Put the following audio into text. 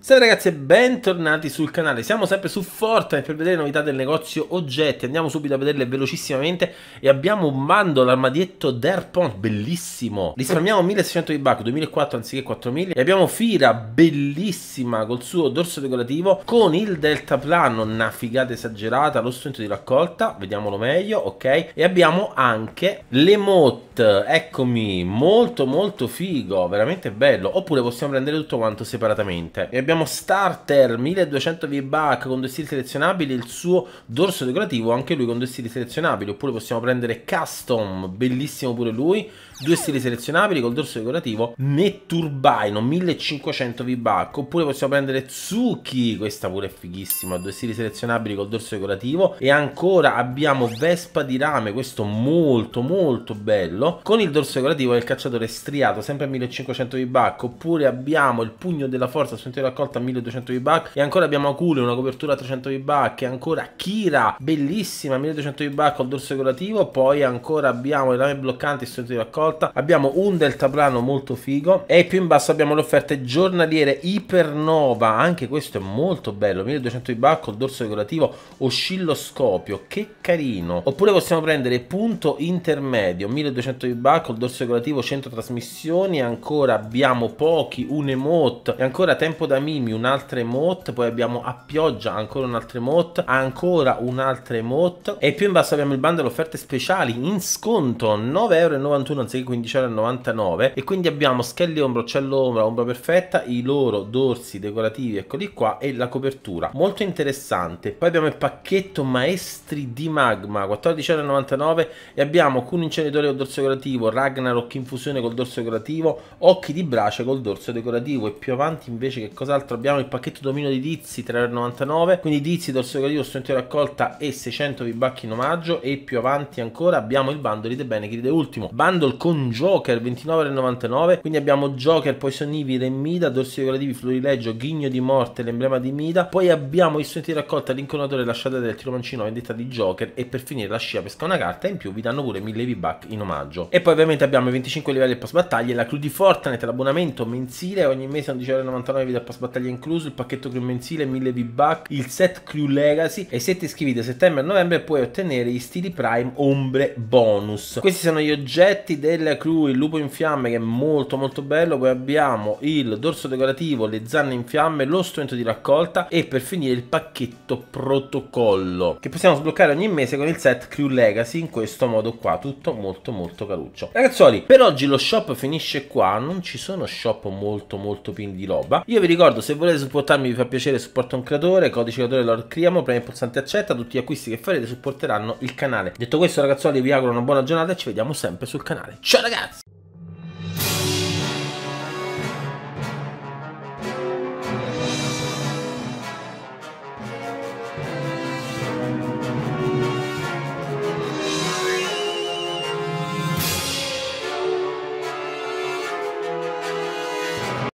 Salve ragazzi e bentornati sul canale, siamo sempre su Fortnite per vedere le novità del negozio oggetti, andiamo subito a vederle velocissimamente e abbiamo un mando, l'armadietto Derpont, bellissimo, risparmiamo 1600 di buck, 2004 anziché 4000 e abbiamo Fira, bellissima, col suo dorso decorativo, con il deltaplano, una figata esagerata, lo strumento di raccolta, vediamolo meglio, ok, e abbiamo anche l'emote, eccomi, molto molto figo, veramente bello, oppure possiamo prendere tutto quanto separatamente e abbiamo Starter 1200 V-Buck con due stili selezionabili, il suo dorso decorativo anche lui con due stili selezionabili, oppure possiamo prendere Custom, bellissimo pure lui, due stili selezionabili col dorso decorativo, Netturbaino 1500 V-Buck, oppure possiamo prendere Tsuki, questa pure è fighissima, due stili selezionabili col dorso decorativo e ancora abbiamo Vespa di rame, questo molto molto bello, con il dorso decorativo del cacciatore striato, sempre 1500 V-Buck, oppure abbiamo il pugno della forza su intero raccolta 1200 V-Buck e ancora abbiamo Acule, una copertura 300 V-Buck e ancora Kira, bellissima, 1200 V-Buck col dorso decorativo, poi ancora abbiamo i lame bloccanti strumento di raccolta, abbiamo un deltaplano molto figo e più in basso abbiamo le offerte giornaliere Ipernova, anche questo è molto bello, 1200 V-Buck col dorso decorativo oscilloscopio, che carino, oppure possiamo prendere punto intermedio, 1200 V-Buck col dorso decorativo centro trasmissioni, ancora abbiamo pochi, un emote e ancora tempo da Mimi un'altra emote, poi abbiamo a pioggia ancora un'altra emote, ancora un'altra emote e più in basso abbiamo il bundle offerte speciali in sconto 9,91€ anziché 15,99€ e quindi abbiamo schelli Ombra, cello Ombra, Ombra Perfetta, i loro dorsi decorativi eccoli qua e la copertura, molto interessante. Poi abbiamo il pacchetto Maestri di Magma 14,99€ e abbiamo Kun Inceneritore col dorso decorativo, Ragnarok Infusione col dorso decorativo, Occhi di Brace col dorso decorativo e più avanti invece che cosa l'altro abbiamo il pacchetto domino di Dizzy 3,99 quindi Dizzy dorso gradino strumento di raccolta e 600 V-Buck in omaggio e più avanti ancora abbiamo il bundle di The Benegrid ultimo bundle con Joker 29,99 quindi abbiamo Joker, Poison Ivy, Remida dorsi decorativi, florileggio, ghigno di morte l'emblema di Mida, poi abbiamo i strumenti di raccolta l'inconatore, lasciata del tiro tiromancino vendetta di Joker e per finire la scia pesca una carta e in più vi danno pure 1000 V-Buck in omaggio e poi ovviamente abbiamo i 25 livelli post pass battaglia la clou di Fortnite l'abbonamento mensile ogni mese 11,99 vi dà post battaglia battaglia incluso, il pacchetto crew mensile, 1000 V-Buck, il set crew legacy e se ti iscrivi da settembre a novembre puoi ottenere gli stili prime ombre bonus. Questi sono gli oggetti della crew, il lupo in fiamme che è molto molto bello, poi abbiamo il dorso decorativo, le zanne in fiamme, lo strumento di raccolta e per finire il pacchetto protocollo che possiamo sbloccare ogni mese con il set crew legacy in questo modo qua, tutto molto molto caruccio. Ragazzuoli, per oggi lo shop finisce qua, non ci sono shop molto molto pieni di roba. Io vi ricordo ricordo, se volete supportarmi vi fa piacere supporta un creatore, codice creatore Lord Criamo, premi il pulsante accetta, tutti gli acquisti che farete supporteranno il canale. Detto questo ragazzuoli vi auguro una buona giornata e ci vediamo sempre sul canale. Ciao ragazzi!